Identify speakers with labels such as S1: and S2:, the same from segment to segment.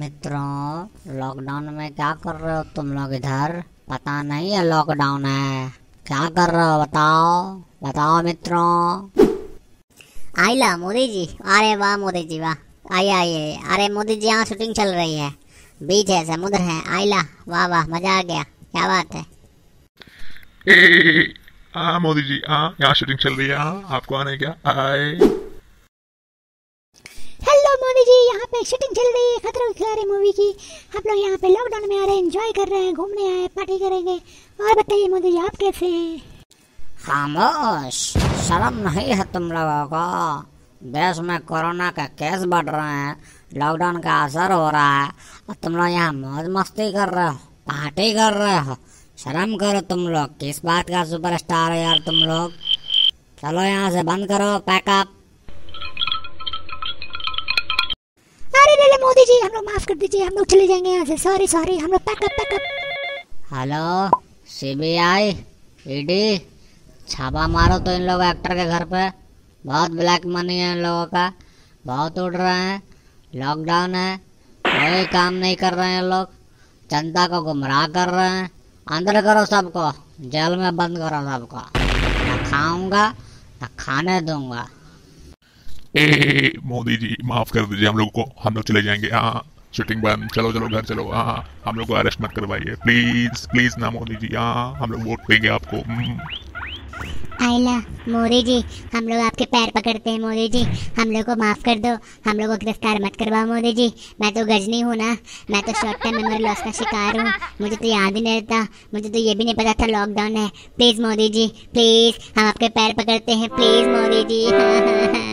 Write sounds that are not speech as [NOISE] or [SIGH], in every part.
S1: मित्रों लॉकडाउन में क्या कर रहे हो तुम लोग इधर पता नहीं है लॉकडाउन है क्या कर रहे हो बताओ
S2: बताओ मित्रों आई ला मोदी जी अरे वाह मोदी जी वाह आइए आइए अरे मोदी जी यहाँ शूटिंग चल रही है बीच है समुद्र है आई ला वाह वाह मजा आ गया क्या बात है [LAUGHS] हाँ, मोदी जी हाँ यहाँ शूटिंग चल रही है हाँ, आपको आने क्या आए
S1: पे शूटिंग चल रही है खतरों के खिलाड़ी मूवी की हम लोग यहाँ पे लॉकडाउन में आ रहे हैं एंजॉय कर रहे हैं घूमने आए पार्टी करेंगे और बताइए मोदी आप कैसे हैं खामोश शर्म नहीं है तुम लोगों को देश में कोरोना के केस बढ़ रहे हैं लॉकडाउन का असर हो रहा है और तुम लोग यहाँ मौज मस्ती कर रहे हो पार्टी कर रहे हो शर्म करो तुम लोग किस बात का सुपरस्टार है यार तुम लोग चलो यहाँ से बंद करो पैकअप मोदी जी हम लोग माफ कर दीजिए हम लोग चले जाएंगे यहाँ से सॉरी सॉरी हम लोग pack up pack up hello CBI ED छापा मारो तो इन लोग एक्टर के घर पे बहुत ब्लैक मनी है इन लोगों का बहुत उड़ रहे हैं लॉकडाउन है कोई काम नहीं कर रहे हैं लोग जनता को गुमराह कर रहे हैं अंदर करो सबको जेल में बंद करो सबको ना खाऊंगा ना खाने दूंगा
S2: ए [LAUGHS] मोदी जी माफ कर दीजिए हम लोग को हम लोग चले जाएंगे हाँ शूटिंग बंद चलो चलो घर चलो हाँ हम लोग को अरेस्ट मत करवाइए प्लीज प्लीज ना मोदी जी हाँ हम लोग वोट देंगे आपको हम्म। आइला मोदी जी हम लोग आपके पैर पकड़ते हैं मोदी जी हम लोग को माफ़ कर दो हम लोग को गिरफ्तार मत करवाओ मोदी जी मैं तो गजनी हूँ ना मैं तो शॉर्ट टाइम मेमोरी लॉस का शिकार हूँ मुझे तो याद ही नहीं रहता मुझे तो ये भी नहीं पता था लॉकडाउन है प्लीज़ मोदी जी प्लीज़ हम आपके पैर पकड़ते हैं प्लीज़ मोदी जी हाँ हाँ हाँ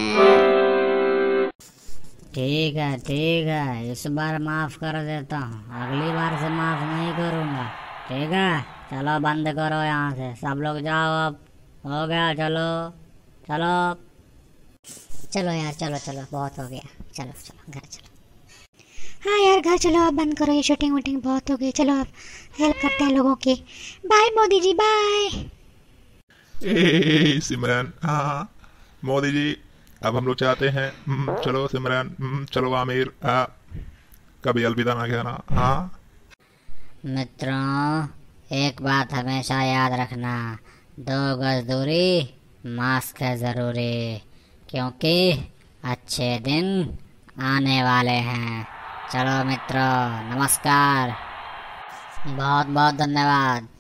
S1: ठीक है ठीक है इस बार माफ कर देता हूँ अगली बार से माफ नहीं करूँगा ठीक है चलो बंद करो यहाँ से सब लोग जाओ अब हो गया चलो चलो चलो यार चलो चलो बहुत हो गया चलो चलो घर चलो हाँ यार घर चलो आप बंद करो ये शूटिंग वूटिंग बहुत हो गई चलो आप
S2: हेल्प करते हैं लोगों की बाय मोदी जी बाय हाँ, सिमरन हाँ मोदी जी अब हम लोग चाहते हैं चलो सिमरन चलो आमिर आ, कभी अलविदा ना कहना
S1: हाँ मित्रों एक बात हमेशा याद रखना दो गज दूरी मास्क है ज़रूरी क्योंकि अच्छे दिन आने वाले हैं चलो मित्रों नमस्कार बहुत बहुत धन्यवाद